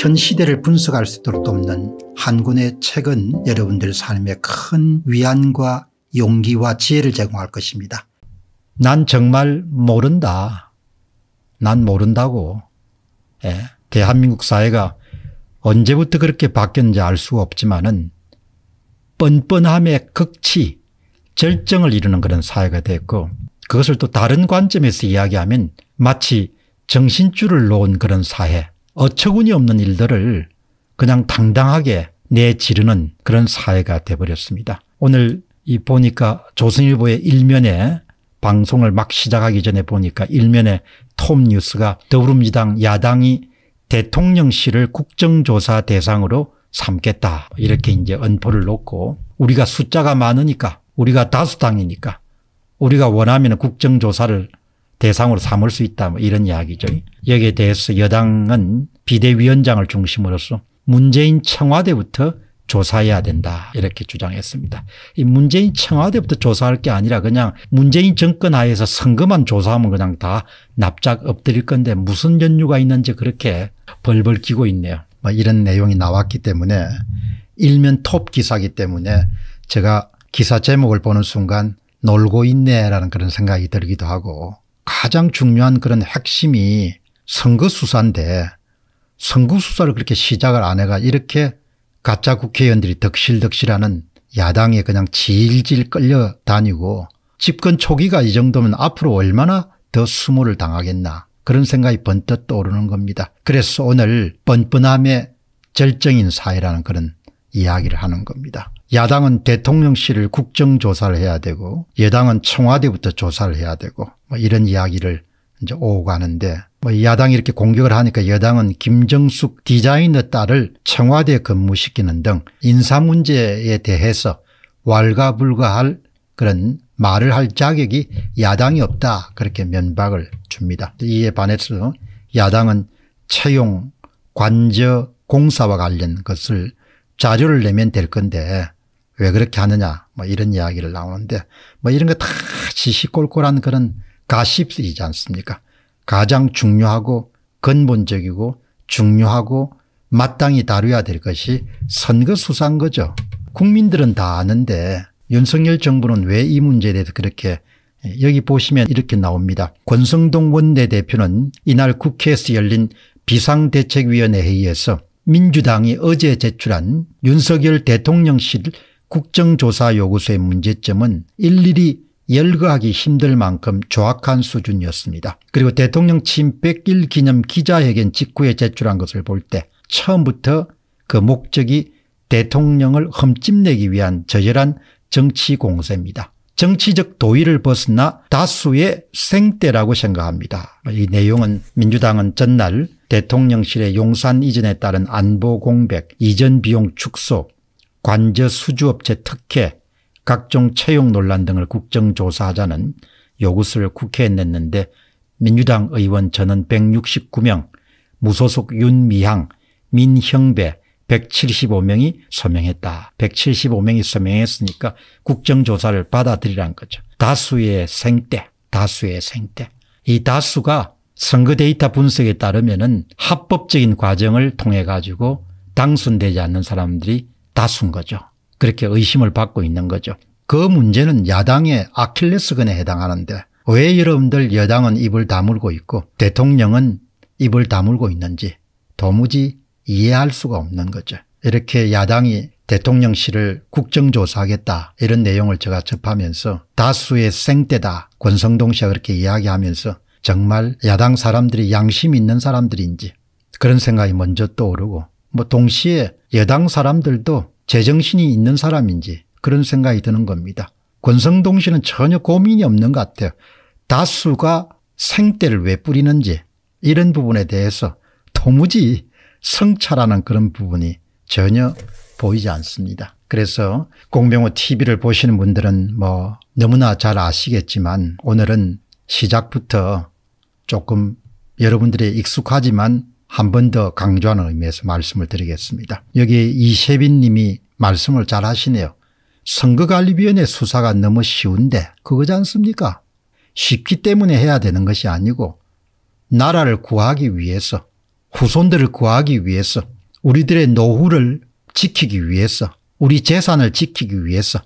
현 시대를 분석할 수 있도록 돕는 한군의 책은 여러분들 삶에 큰 위안과 용기와 지혜를 제공할 것입니다. 난 정말 모른다. 난 모른다고. 예. 대한민국 사회가 언제부터 그렇게 바뀌었는지 알 수 없지만은 뻔뻔함의 극치, 절정을 이루는 그런 사회가 됐고 그것을 또 다른 관점에서 이야기하면 마치 정신줄을 놓은 그런 사회 어처구니 없는 일들을 그냥 당당하게 내지르는 그런 사회가 돼버렸습니다. 오늘 이 보니까 조선일보의 일면에 방송을 막 시작하기 전에 보니까 일면에 톰 뉴스가 더불어민주당 야당이 대통령실을 국정조사 대상으로 삼겠다 이렇게 이제 언포를 놓고 우리가 숫자가 많으니까 우리가 다수당이니까 우리가 원하면 국정조사를 대상으로 삼을 수 있다 뭐 이런 이야기죠. 여기에 대해서 여당은 비대위원장을 중심으로서 문재인 청와대부터 조사해야 된다 이렇게 주장했습니다. 이 문재인 청와대부터 조사할 게 아니라 그냥 문재인 정권 하에서 선거만 조사하면 그냥 다 납작 엎드릴 건데 무슨 연유가 있는지 그렇게 벌벌 끼고 있네요. 뭐 이런 내용이 나왔기 때문에 일면 톱 기사기 때문에 제가 기사 제목을 보는 순간 놀고 있네라는 그런 생각이 들기도 하고 가장 중요한 그런 핵심이 선거 수사인데 선거 수사를 그렇게 시작을 안 해가 이렇게 가짜 국회의원들이 덕실덕실하는 야당에 그냥 질질 끌려다니고 집권 초기가 이 정도면 앞으로 얼마나 더 수모를 당하겠나 그런 생각이 번뜩 떠오르는 겁니다. 그래서 오늘 뻔뻔함의 절정인 사회라는 그런 이야기를 하는 겁니다. 야당은 대통령실을 국정조사를 해야 되고 여당은 청와대부터 조사를 해야 되고 뭐 이런 이야기를 이제 오고 가는데 뭐 야당이 이렇게 공격을 하니까 여당은 김정숙 디자이너 딸을 청와대에 근무시키는 등 인사 문제에 대해서 왈가불가할 그런 말을 할 자격이 야당이 없다 그렇게 면박을 줍니다. 이에 반해서 야당은 채용 관저 공사와 관련 것을 자료를 내면 될 건데 왜 그렇게 하느냐 뭐 이런 이야기를 나오는데 뭐 이런 거다시시꼴꼴한 그런 가십이지 않습니까 가장 중요하고 근본적이고 중요하고 마땅히 다뤄야 될 것이 선거 수사인 거죠. 국민들은 다 아는데 윤석열 정부는 왜 이 문제에 대해서 그렇게 예, 여기 보시면 이렇게 나옵니다. 권성동 원내대표는 이날 국회에서 열린 비상대책위원회 회의에서 민주당이 어제 제출한 윤석열 대통령실 국정조사 요구서의 문제점은 일일이 열거하기 힘들 만큼 조악한 수준이었습니다. 그리고 대통령 침뺏일 기념 기자회견 직후에 제출한 것을 볼 때 처음부터 그 목적이 대통령을 흠집내기 위한 저열한 정치 공세입니다. 정치적 도의를 벗어나 다수의 생떼라고 생각합니다. 이 내용은 민주당은 전날 대통령실의 용산 이전에 따른 안보 공백, 이전 비용 축소, 관저 수주업체 특혜, 각종 채용 논란 등을 국정조사하자는 요구서를 국회에 냈는데 민주당 의원 전원 169명, 무소속 윤미향, 민형배 175명이 서명했다. 175명이 서명했으니까 국정조사를 받아들이란 거죠. 다수의 생떼, 다수의 생떼. 이 다수가 선거 데이터 분석에 따르면 은 합법적인 과정을 통해 가지고 당선되지 않는 사람들이 다수 거죠. 그렇게 의심을 받고 있는 거죠. 그 문제는 야당의 아킬레스건에 해당하는데 왜 여러분들 여당은 입을 다물고 있고 대통령은 입을 다물고 있는지 도무지 이해할 수가 없는 거죠. 이렇게 야당이 대통령실을 국정조사하겠다 이런 내용을 제가 접하면서 다수의 생떼다 권성동 씨가 그렇게 이야기하면서 정말 야당 사람들이 양심 있는 사람들인지 그런 생각이 먼저 떠오르고 뭐 동시에 여당 사람들도 제정신이 있는 사람인지 그런 생각이 드는 겁니다. 권성동 씨는 전혀 고민이 없는 것 같아요. 다수가 생떼를 왜 뿌리는지 이런 부분에 대해서 도무지 성찰하는 그런 부분이 전혀 보이지 않습니다. 그래서 공병호 TV를 보시는 분들은 뭐 너무나 잘 아시겠지만 오늘은 시작부터 조금 여러분들이 익숙하지만 한번더 강조하는 의미에서 말씀을 드리겠습니다. 여기 이세빈 님이 말씀을 잘 하시네요. 선거관리위원회 수사가 너무 쉬운데 그거지 않습니까? 쉽기 때문에 해야 되는 것이 아니고 나라를 구하기 위해서 후손들을 구하기 위해서 우리들의 노후를 지키기 위해서 우리 재산을 지키기 위해서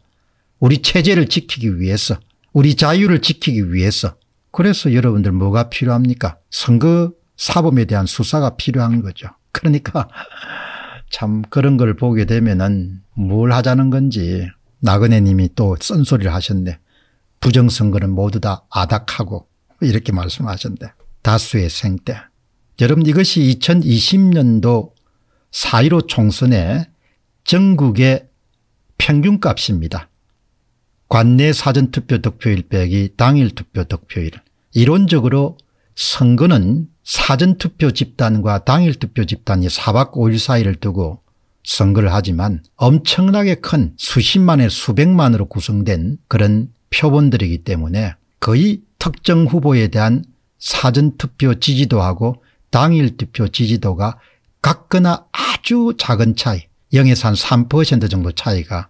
우리 체제를 지키기 위해서 우리 자유를 지키기 위해서 그래서 여러분들 뭐가 필요합니까? 선거 사범에 대한 수사가 필요한 거죠. 그러니까 참 그런 걸 보게 되면은 뭘 하자는 건지 나그네 님이 또 쓴소리를 하셨네. 부정선거는 모두 다 아닥하고 이렇게 말씀하셨는데 다수의 생태. 여러분 이것이 2020년도 4.15총선에 전국의 평균값입니다. 관내 사전투표 득표일 빼기 당일 투표 득표일. 이론적으로 선거는 사전투표 집단과 당일투표 집단이 4박 5일 사이를 두고 선거를 하지만 엄청나게 큰 수십만에 수백만으로 구성된 그런 표본들이기 때문에 거의 특정 후보에 대한 사전투표 지지도하고 당일투표 지지도가 같거나 아주 작은 차이 0에서 한 3% 정도 차이가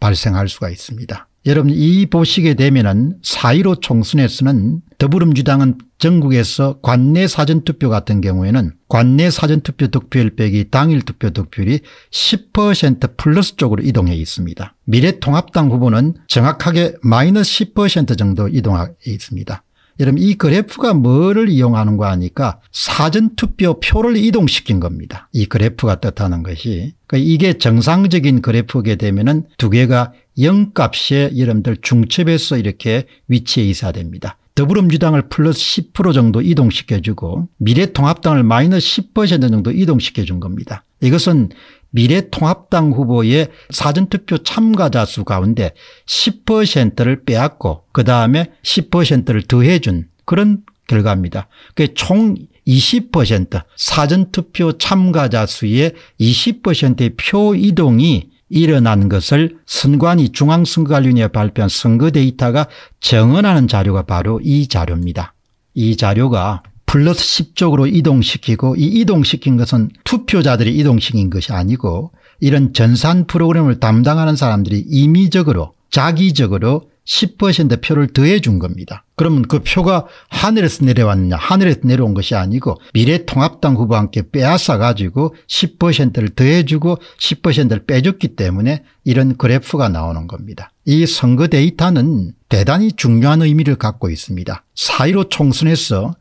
발생할 수가 있습니다. 여러분 이 보시게 되면 은4.15 총선에서는 더불어민주당은 전국에서 관내 사전투표 같은 경우에는 관내 사전투표 득표율 빼기 당일 투표 득표율이 10% 플러스 쪽으로 이동해 있습니다. 미래통합당 후보는 정확하게 마이너스 10% 정도 이동해 있습니다. 여러분 이 그래프가 뭐를 이용하는거아니까 사전투표 표를 이동시킨 겁니다. 이 그래프가 뜻하는 것이 그러니까 이게 정상적인 그래프게 되면 은두 개가 0값에 여러분들 중첩해서 이렇게 위치에 이사됩니다. 더불어민주당을 플러스 10% 정도 이동시켜주고 미래통합당을 마이너스 10% 정도 이동시켜준 겁니다. 이것은 미래통합당 후보의 사전투표 참가자 수 가운데 10%를 빼앗고 그다음에 10%를 더해준 그런 결과입니다. 그 총 20% 사전투표 참가자 수의 20%의 표 이동이 일어난 것을 선관위 중앙선거관리위원회 발표한 선거 데이터가 정언하는 자료가 바로 이 자료입니다. 이 자료가 플러스 10쪽으로 이동시키고 이 이동시킨 것은 투표자들이 이동시킨 것이 아니고 이런 전산 프로그램을 담당하는 사람들이 임의적으로 자기적으로 10%의 표를 더해 준 겁니다. 그러면 그 표가 하늘에서 내려왔느냐 하늘에서 내려온 것이 아니고 미래통합당 후보와 함께 빼앗아 가지고 10%를 더해주고 10%를 빼줬기 때문에 이런 그래프가 나오는 겁니다. 이 선거 데이터는 대단히 중요한 의미를 갖고 있습니다. 4.15 총선에서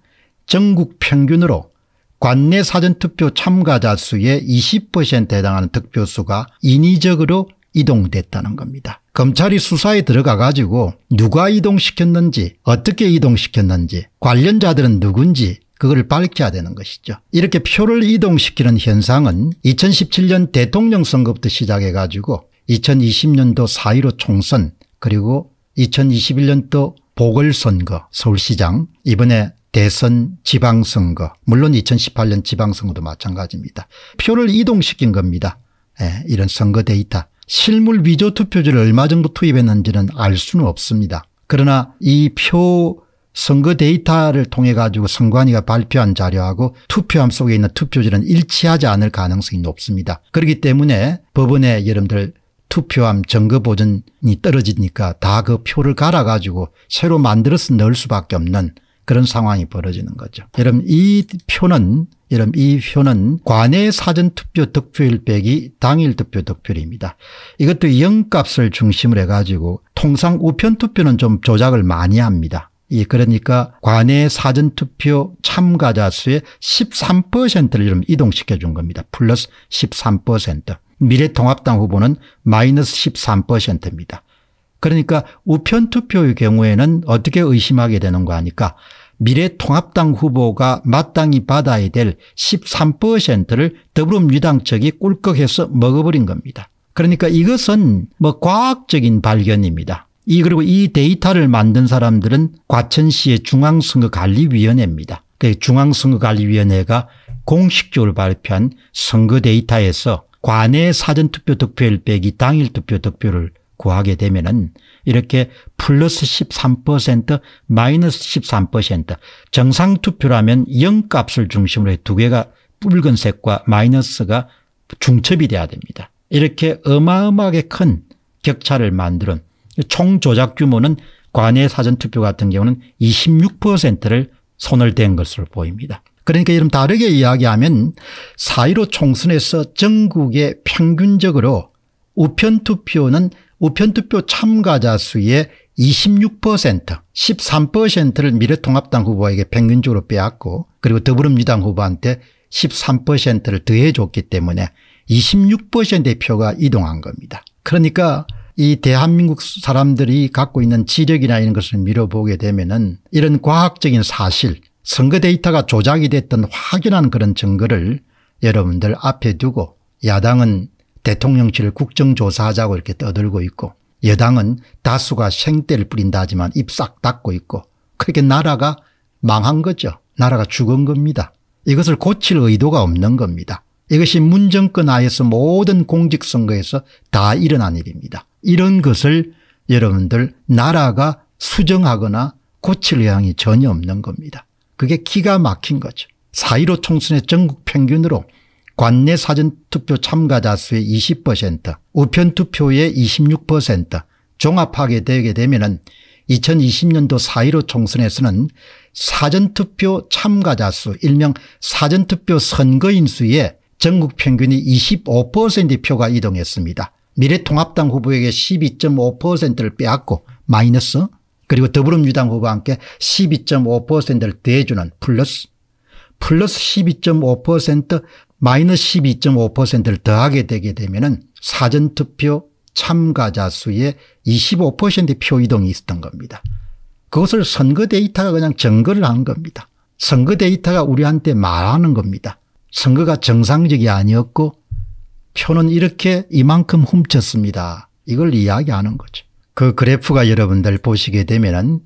전국 평균으로 관내 사전투표 참가자 수의 20%에 해당하는 득표수가 인위적으로 이동됐다는 겁니다. 검찰이 수사에 들어가 가지고 누가 이동시켰는지 어떻게 이동시켰는지 관련자들은 누군지 그걸 밝혀야 되는 것이죠. 이렇게 표를 이동시키는 현상은 2017년 대통령 선거부터 시작해 가지고 2020년도 4.15 총선 그리고 2021년도 보궐선거 서울시장 이번에 대선 지방선거 물론 2018년 지방선거도 마찬가지입니다. 표를 이동시킨 겁니다. 예, 이런 선거 데이터 실물 위조 투표지를 얼마 정도 투입했는지는 알 수는 없습니다. 그러나 이 표 선거 데이터를 통해 가지고 선관위가 발표한 자료하고 투표함 속에 있는 투표지는 일치하지 않을 가능성이 높습니다. 그렇기 때문에 법원에 여러분들 투표함 증거 보존이 떨어지니까 다 그 표를 갈아 가지고 새로 만들어서 넣을 수밖에 없는 그런 상황이 벌어지는 거죠. 여러분 이 표는 여러분 이 표는 관의 사전투표 득표율 빼기 당일 투표 득표율입니다. 이것도 0값을 중심으로 해가지고 통상 우편투표는 좀 조작을 많이 합니다. 이 그러니까 관내 사전투표 참가자 수의 13%를 이름 이동시켜 준 겁니다. 플러스 13%. 미래통합당 후보는 마이너스 13%입니다. 그러니까 우편투표의 경우에는 어떻게 의심하게 되는 거 아니까 미래통합당 후보가 마땅히 받아야 될 13%를 더불어민주당 측이 꿀꺽해서 먹어버린 겁니다. 그러니까 이것은 뭐 과학적인 발견입니다. 이 그리고 이 데이터를 만든 사람들은 과천시의 중앙선거관리위원회입니다. 그 중앙선거관리위원회가 공식적으로 발표한 선거 데이터에서 관내 사전투표 득표율 빼기 당일 투표 득표를 구하게 되면 은 이렇게 플러스 13% 마이너스 13% 정상 투표라면 0값을 중심으로 두 개가 붉은색과 마이너스가 중첩이 돼야 됩니다. 이렇게 어마어마하게 큰 격차를 만드는 총 조작 규모는 관외 사전투표 같은 경우는 26%를 손을 댄 것으로 보입니다. 그러니까 이름 다르게 이야기하면 4.15 총선에서 전국의 평균적으로 우편투표는 우편투표 참가자 수의 26% 13%를 미래통합당 후보에게 평균적으로 빼앗고 그리고 더불어민주당 후보한테 13%를 더해줬기 때문에 26%의 표가 이동한 겁니다. 그러니까 이 대한민국 사람들이 갖고 있는 지력이나 이런 것을 밀어보게 되면 은 이런 과학적인 사실 선거 데이터가 조작이 됐던 확연한 그런 증거를 여러분들 앞에 두고 야당은 대통령실 국정조사하자고 이렇게 떠들고 있고 여당은 다수가 생떼를 뿌린다 하지만 입 싹 닫고 있고 그렇게 나라가 망한 거죠. 나라가 죽은 겁니다. 이것을 고칠 의도가 없는 겁니다. 이것이 문정권 하에서 모든 공직선거에서 다 일어난 일입니다. 이런 것을 여러분들 나라가 수정하거나 고칠 의향이 전혀 없는 겁니다. 그게 기가 막힌 거죠. 4.15 총선의 전국 평균으로 관내 사전투표 참가자 수의 20% 우편투표의 26% 종합하게 되게 되면 2020년도 4.15 총선에서는 사전투표 참가자 수 일명 사전투표 선거인 수의 전국 평균이 25%의 표가 이동했습니다. 미래통합당 후보에게 12.5%를 빼앗고 마이너스 그리고 더불어민주당 후보와 함께 12.5%를 대주는 플러스 플러스 12.5% 마이너스 12.5%를 더하게 되게 되면 사전투표 참가자 수의 25%표 이동이 있었던 겁니다. 그것을 선거 데이터가 그냥 증거를 한 겁니다. 선거 데이터가 우리한테 말하는 겁니다. 선거가 정상적이 아니었고 표는 이렇게 이만큼 훔쳤습니다. 이걸 이야기하는 거죠. 그 그래프가 여러분들 보시게 되면 은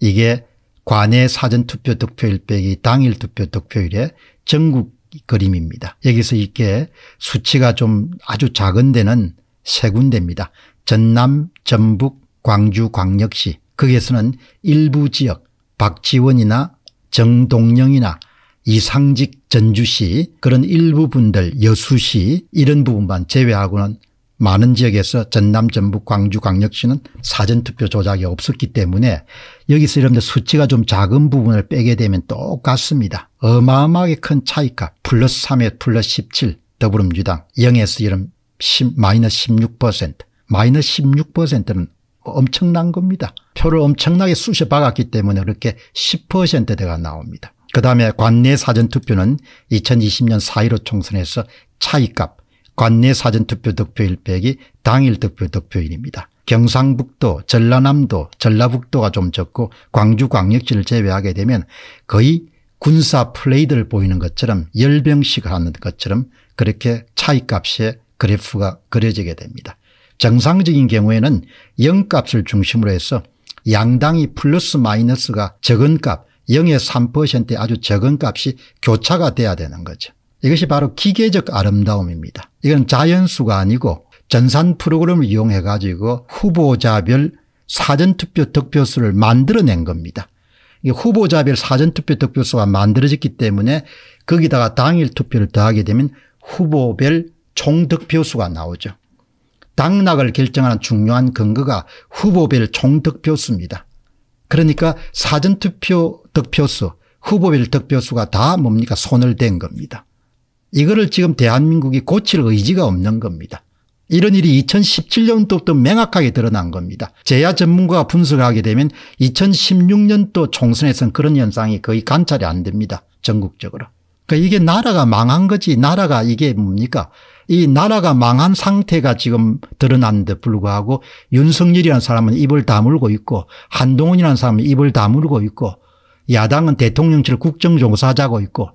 이게 관내 사전투표 득표율 빼기 당일 투표 득표율에 전국 그림입니다. 여기서 이게 수치가 좀 아주 작은 데는 세 군데입니다. 전남, 전북, 광주, 광역시 거기에서는 일부 지역 박지원이나 정동영이나 이상직 전주시 그런 일부분들 여수시 이런 부분만 제외하고는 많은 지역에서 전남 전북 광주 광역시는 사전투표 조작이 없었기 때문에 여기서 이런 데 수치가 좀 작은 부분을 빼게 되면 똑같습니다. 어마어마하게 큰 차이가 플러스 3에 플러스 17 더불어민주당 0에서 이런 10, 마이너스 16% 마이너스 16%는 엄청난 겁니다. 표를 엄청나게 쑤셔 박았기 때문에 그렇게 10%대가 나옵니다. 그다음에 관내 사전투표는 2020년 4.15 총선에서 차이값 관내 사전투표 득표일 빼기 당일 득표 득표일입니다. 경상북도 전라남도 전라북도가 좀 적고 광주광역시를 제외하게 되면 거의 군사 플레이드를 보이는 것처럼 열병식 을 하는 것처럼 그렇게 차이값의 그래프가 그려지게 됩니다. 정상적인 경우에는 0값을 중심으로 해서 양당이 플러스 마이너스가 적은 값0에 3%의 아주 적은 값이 교차가 돼야 되는 거죠. 이것이 바로 기계적 아름다움입니다. 이건 자연수가 아니고 전산 프로그램을 이용해 가지고 후보자별 사전투표 득표수를 만들어낸 겁니다. 후보자별 사전투표 득표수가 만들어졌기 때문에 거기다가 당일 투표를 더하게 되면 후보별 총득표수가 나오죠. 당락을 결정하는 중요한 근거가 후보별 총득표수입니다. 그러니까 사전투표 득표수 후보별 득표수가 다 뭡니까 손을 댄 겁니다. 이거를 지금 대한민국이 고칠 의지가 없는 겁니다. 이런 일이 2017년도부터 명확하게 드러난 겁니다. 재야 전문가가 분석하게 되면 2016년도 총선에서 그런 현상이 거의 관찰이 안 됩니다. 전국적으로. 그러니까 이게 나라가 망한 거지 나라가 이게 뭡니까 이 나라가 망한 상태가 지금 드러난 데 불구하고 윤석열이라는 사람은 입을 다물고 있고 한동훈이라는 사람은 입을 다물고 있고 야당은 대통령실 국정조사자고 있고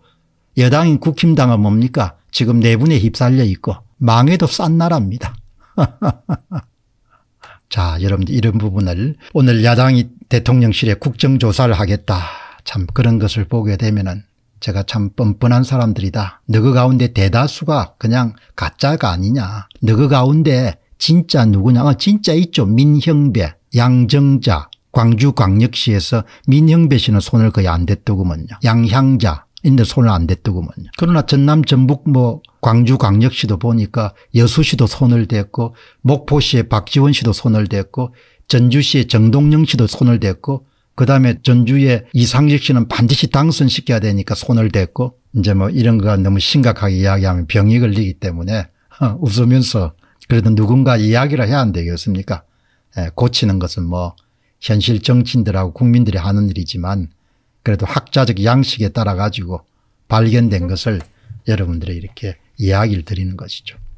여당인 국힘당은 뭡니까? 지금 내분에 네 휩쌀려 있고 망해도 싼 나라입니다. 자, 여러분들 이런 부분을 오늘 야당이 대통령실에 국정조사를 하겠다. 참 그런 것을 보게 되면은 제가 참 뻔뻔한 사람들이다. 너그 가운데 대다수가 그냥 가짜가 아니냐. 너그 가운데 진짜 누구냐. 어, 진짜 있죠. 민형배, 양정자, 광주광역시에서 민형배 씨는 손을 거의 안 댔더구먼요. 양향자, 이제 손을 안 댔더구먼요. 그러나 전남 전북 뭐 광주 광역시도 보니까 여수시도 손을 댔고 목포시의 박지원 씨도 손을 댔고 전주시의 정동영 씨도 손을 댔고 그다음에 전주의 이상직 씨는 반드시 당선시켜야 되니까 손을 댔고 이제 뭐 이런 거가 너무 심각하게 이야기하면 병이 걸리기 때문에 웃으면서 그래도 누군가 이야기를 해야 안 되겠습니까 예, 고치는 것은 뭐 현실 정치인들하고 국민들이 하는 일이지만 그래도 학자적 양식에 따라 가지고 발견된 것을 여러분들의 이렇게 이야기를 드리는 것이죠.